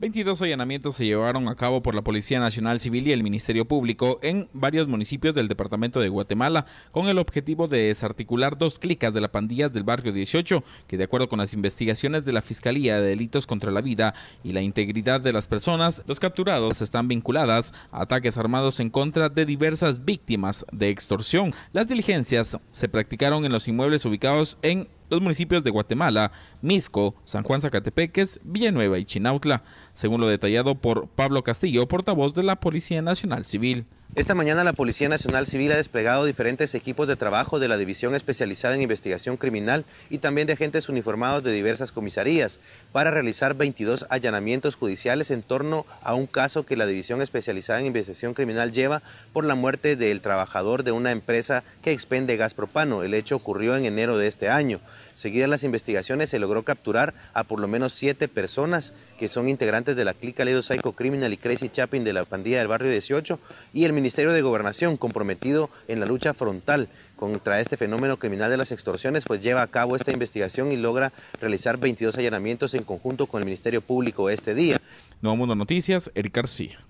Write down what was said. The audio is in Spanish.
22 allanamientos se llevaron a cabo por la Policía Nacional Civil y el Ministerio Público en varios municipios del departamento de Guatemala con el objetivo de desarticular dos clicas de la pandilla del barrio 18 que de acuerdo con las investigaciones de la Fiscalía de Delitos contra la Vida y la Integridad de las Personas, los capturados están vinculadas a ataques armados en contra de diversas víctimas de extorsión. Las diligencias se practicaron en los inmuebles ubicados en los municipios de Guatemala, Misco, San Juan Zacatepeques, Villanueva y Chinautla, según lo detallado por Pablo Castillo, portavoz de la Policía Nacional Civil. Esta mañana la Policía Nacional Civil ha desplegado diferentes equipos de trabajo de la División Especializada en Investigación Criminal y también de agentes uniformados de diversas comisarías para realizar 22 allanamientos judiciales en torno a un caso que la División Especializada en Investigación Criminal lleva por la muerte del trabajador de una empresa que expende gas propano. El hecho ocurrió en enero de este año. Seguidas las investigaciones, se logró capturar a por lo menos siete personas que son integrantes de la clica Ledo Psycho Criminal y Crazy Chapping de la pandilla del barrio 18 y el Ministerio de Gobernación, comprometido en la lucha frontal contra este fenómeno criminal de las extorsiones, pues lleva a cabo esta investigación y logra realizar 22 allanamientos en conjunto con el Ministerio Público este día. Nuevo Mundo Noticias, Eric García.